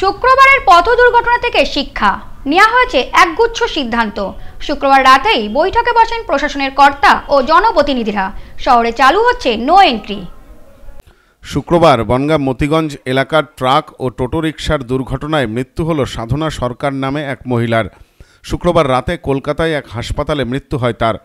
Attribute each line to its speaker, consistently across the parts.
Speaker 1: শুক্রবারের পথ দুর্ঘটনা থেকে শিক্ষা নেওয়া হয়েছে একগুচ্ছ সিদ্ধান্ত শুক্রবার রাতেই বৈঠকে বসেন প্রশাসনের কর্তা ও জনপ্রতিনিধিরা শহরে চালু হচ্ছে নো এন্ট্রি
Speaker 2: শুক্রবার বনগাঁ মতিগঞ্জ এলাকার ট্রাক ও টোটো রিক্সার দুর্ঘটনায় মৃত্যু হল সাধনা সরকার নামে এক মহিলার শুক্রবার রাতে কলকাতায় এক হাসপাতালে মৃত্যু হয় তার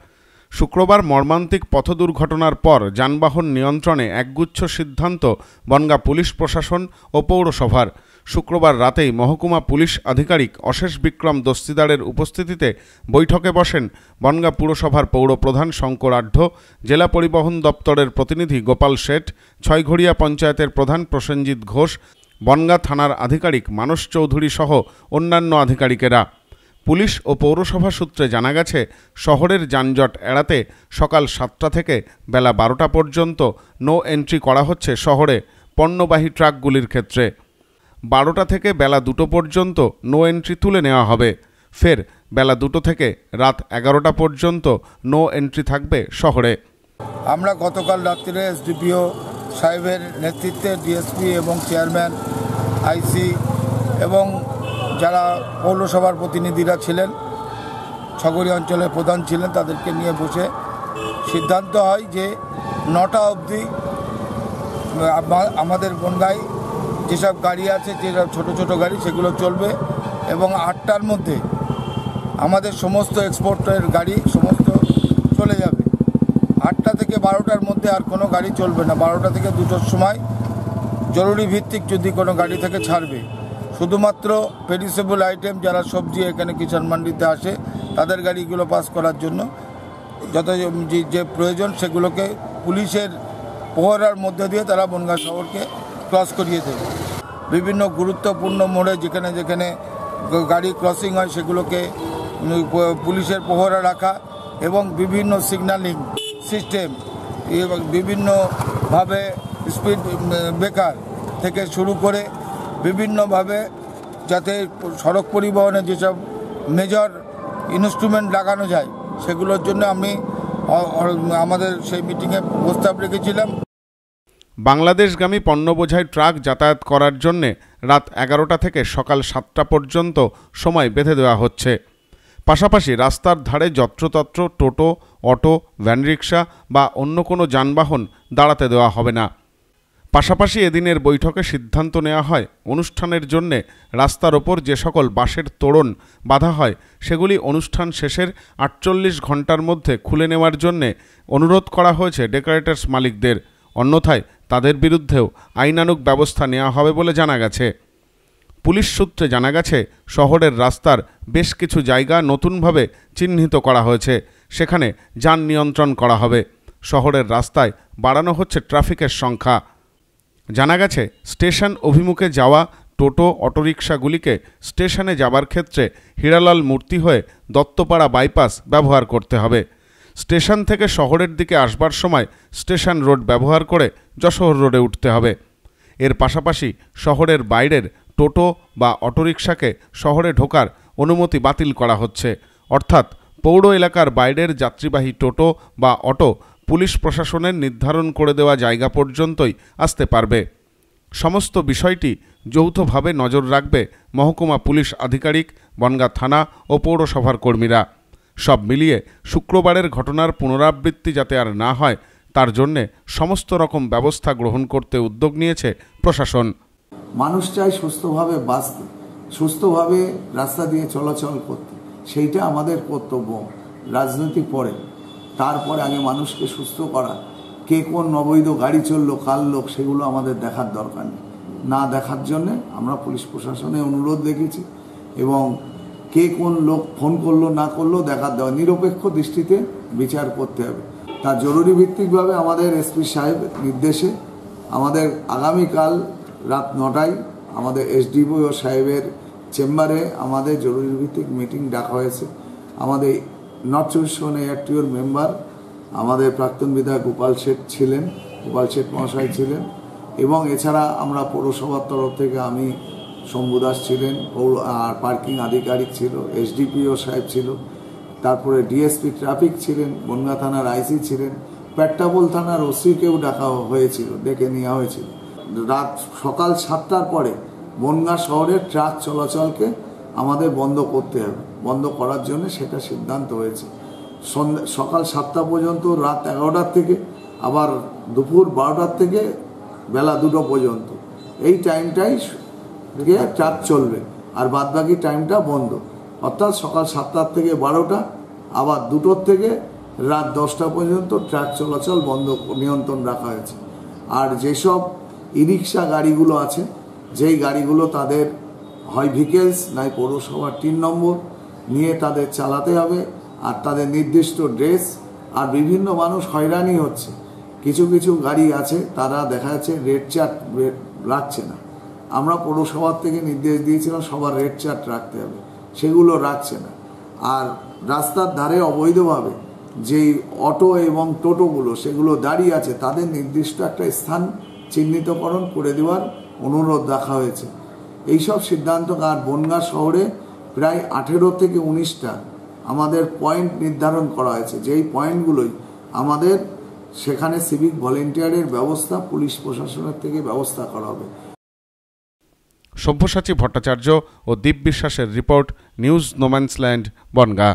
Speaker 2: শুক্রবার মর্মান্তিক পথ দুর্ঘটনার পর যানবাহন নিয়ন্ত্রণে একগুচ্ছ সিদ্ধান্ত বনগাঁ পুলিশ প্রশাসন ও পৌরসভার শুক্রবার রাতেই মহকুমা পুলিশ আধিকারিক অশেষ বিক্রম দস্তিদারের উপস্থিতিতে বৈঠকে বসেন বনগা পুরসভার পৌর প্রধান শঙ্কর আঢ্য জেলা পরিবহন দপ্তরের প্রতিনিধি গোপাল শেঠ ছয়ঘড়িয়া পঞ্চায়েতের প্রধান প্রসেনজিৎ ঘোষ বনগা থানার আধিকারিক মানস চৌধুরী সহ অন্যান্য আধিকারিকেরা পুলিশ ও পৌরসভা সূত্রে জানা গেছে শহরের যানজট এড়াতে সকাল সাতটা থেকে বেলা বারোটা পর্যন্ত নো এন্ট্রি করা হচ্ছে শহরে পণ্যবাহী ট্রাকগুলির ক্ষেত্রে বারোটা থেকে বেলা দুটো পর্যন্ত নো এন্ট্রি তুলে নেওয়া হবে ফের বেলা দুটো থেকে রাত এগারোটা পর্যন্ত নো এন্ট্রি থাকবে শহরে
Speaker 1: আমরা গতকাল রাত্রিরে এসডিপিও সাহেবের নেতৃত্বে ডিএসপি এবং চেয়ারম্যান আইসি এবং যারা পৌরসভার প্রতিনিধিরা ছিলেন ছগরি অঞ্চলের প্রধান ছিলেন তাদেরকে নিয়ে বসে সিদ্ধান্ত হয় যে নটা অবধি আমাদের বনগায় যেসব গাড়ি আছে যেসব ছোট ছোট গাড়ি সেগুলো চলবে এবং আটটার মধ্যে আমাদের সমস্ত এক্সপোর্টের গাড়ি সমস্ত চলে যাবে আটটা থেকে বারোটার মধ্যে আর কোনো গাড়ি চলবে না বারোটা থেকে দুটোর সময় জরুরি ভিত্তিক যদি কোনো গাড়ি থেকে ছাড়বে শুধুমাত্র পেরিসেবল আইটেম যারা সবজি এখানে কিষাণ মান্ডিতে আসে তাদের গাড়িগুলো পাস করার জন্য যত যে প্রয়োজন সেগুলোকে পুলিশের প্রহরার মধ্যে দিয়ে তারা বনগাঁ শহরকে ক্রস করিয়ে দেব বিভিন্ন গুরুত্বপূর্ণ মোড়ে যেখানে যেখানে গাড়ি ক্রসিং হয় সেগুলোকে পুলিশের প্রহরা রাখা এবং বিভিন্ন সিগন্যালিং সিস্টেম এবং বিভিন্নভাবে স্পিড ব্রেকার থেকে শুরু করে বিভিন্নভাবে যাতে সড়ক পরিবহনে যেসব মেজর ইনস্ট্রুমেন্ট লাগানো যায় সেগুলোর জন্য আমি আমাদের সেই মিটিংয়ে প্রস্তাব রেখেছিলাম
Speaker 2: বাংলাদেশগামী পণ্যবোঝাই ট্রাক যাতায়াত করার জন্যে রাত এগারোটা থেকে সকাল সাতটা পর্যন্ত সময় বেঁধে দেওয়া হচ্ছে পাশাপাশি রাস্তার ধারে যত্রতত্র টোটো অটো ভ্যানরিক্সা বা অন্য কোনো যানবাহন দাঁড়াতে দেওয়া হবে না পাশাপাশি এদিনের বৈঠকে সিদ্ধান্ত নেওয়া হয় অনুষ্ঠানের জন্যে রাস্তার ওপর যে সকল বাসের তোড়ন বাধা হয় সেগুলি অনুষ্ঠান শেষের আটচল্লিশ ঘন্টার মধ্যে খুলে নেওয়ার জন্যে অনুরোধ করা হয়েছে ডেকোরেটার্স মালিকদের অন্যথায় তাদের বিরুদ্ধেও আইনানুগ ব্যবস্থা নেওয়া হবে বলে জানা গেছে পুলিশ সূত্রে জানা গেছে শহরের রাস্তার বেশ কিছু জায়গা নতুনভাবে চিহ্নিত করা হয়েছে সেখানে যান নিয়ন্ত্রণ করা হবে শহরের রাস্তায় বাড়ানো হচ্ছে ট্রাফিকের সংখ্যা জানা গেছে স্টেশন অভিমুখে যাওয়া টোটো অটোরিকশাগুলিকে স্টেশনে যাবার ক্ষেত্রে হীরালাল মূর্তি হয়ে দত্তপাড়া বাইপাস ব্যবহার করতে হবে স্টেশন থেকে শহরের দিকে আসবার সময় স্টেশন রোড ব্যবহার করে যশোর রোডে উঠতে হবে এর পাশাপাশি শহরের বাইরের টোটো বা অটোরিকশাকে শহরে ঢোকার অনুমতি বাতিল করা হচ্ছে অর্থাৎ পৌর এলাকার বাইরের যাত্রীবাহী টোটো বা অটো পুলিশ প্রশাসনের নির্ধারণ করে দেওয়া জায়গা পর্যন্তই আসতে পারবে সমস্ত বিষয়টি যৌথভাবে নজর রাখবে মহকুমা পুলিশ আধিকারিক বনগা থানা ও পৌরসভার কর্মীরা সব মিলিয়ে শুক্রবারের ঘটনার পুনরাবৃত্তি যাতে আর না হয় তার জন্যে সমস্ত রকম ব্যবস্থা গ্রহণ করতে উদ্যোগ নিয়েছে প্রশাসন
Speaker 3: মানুষ চায় সুস্থভাবে বাঁচতে সুস্থভাবে রাস্তা দিয়ে চলাচল করতে সেইটা আমাদের কর্তব্য রাজনীতি পরে তারপরে আগে মানুষকে সুস্থ করা কে কোন নবৈধ গাড়ি চললো কাল লোক সেগুলো আমাদের দেখার দরকার নেই না দেখার জন্যে আমরা পুলিশ প্রশাসনে অনুরোধ দেখেছি এবং কে কোন লোক ফোন করলো না করলো দেখার দেওয়া নিরপেক্ষ দৃষ্টিতে বিচার করতে হবে তা জরুরি ভিত্তিকভাবে আমাদের এসপি সাহেব নির্দেশে আমাদের আগামীকাল রাত নটায় আমাদের ও সাহেবের চেম্বারে আমাদের জরুরি ভিত্তিক মিটিং ডাকা হয়েছে আমাদের নর্থ চব্বিশ পরগনা এয়ারটিওর মেম্বার আমাদের প্রাক্তন বিধায়ক গোপাল শেঠ ছিলেন গোপাল শেঠ মহাশয় ছিলেন এবং এছাড়া আমরা পৌরসভার তরফ থেকে আমি শম্ভুদাস ছিলেন আর পার্কিং আধিকারিক ছিল এসডিপিও সাহেব ছিল তারপরে ডিএসপি ট্রাফিক ছিলেন বনগা থানার আইসি ছিলেন প্যাট্টাবল থানার ওসিকেও ডাকা হয়েছিল ডেকে নেওয়া হয়েছিল রাত সকাল সাতটার পরে বনগা শহরের ট্রাক চলাচলকে আমাদের বন্ধ করতে হবে বন্ধ করার জন্য সেটা সিদ্ধান্ত হয়েছে সকাল সাতটা পর্যন্ত রাত এগারোটার থেকে আবার দুপুর বারোটার থেকে বেলা দুটো পর্যন্ত এই টাইমটাই দিয়ে চার্জ চলবে আর বাদ বাকি টাইমটা বন্ধ অর্থাৎ সকাল সাতটার থেকে বারোটা আবার দুটোর থেকে রাত দশটা পর্যন্ত ট্রাক চলাচল বন্ধ নিয়ন্ত্রণ রাখা হয়েছে আর যেসব ইরিক্সা গাড়িগুলো আছে যেই গাড়িগুলো তাদের হয় ভিকেলস নাই পৌরসভার তিন নম্বর নিয়ে তাদের চালাতে হবে আর তাদের নির্দিষ্ট ড্রেস আর বিভিন্ন মানুষ হয়রানি হচ্ছে কিছু কিছু গাড়ি আছে তারা দেখা যাচ্ছে রেড চার্ট রাখছে না আমরা পৌরসভার থেকে নির্দেশ দিয়েছিলাম সবার রেড চার্ট রাখতে হবে সেগুলো রাখছে না আর রাস্তার ধারে অবৈধভাবে যেই অটো এবং টোটোগুলো সেগুলো দাঁড়িয়ে আছে তাদের নির্দিষ্ট একটা স্থান চিহ্নিতকরণ করে দেওয়ার অনুরোধ রাখা হয়েছে এইসব সিদ্ধান্ত আর বনগা শহরে প্রায় আঠেরো থেকে উনিশটা আমাদের পয়েন্ট নির্ধারণ করা হয়েছে যেই পয়েন্টগুলোই আমাদের সেখানে সিভিক ভলেন্টিয়ারের ব্যবস্থা পুলিশ প্রশাসনের থেকে ব্যবস্থা করা হবে
Speaker 2: সব্যসাচী ভট্টাচার্য ও দীপ বিশ্বাসের রিপোর্ট নিউজ নোম্যান্সল্যান্ড বনগা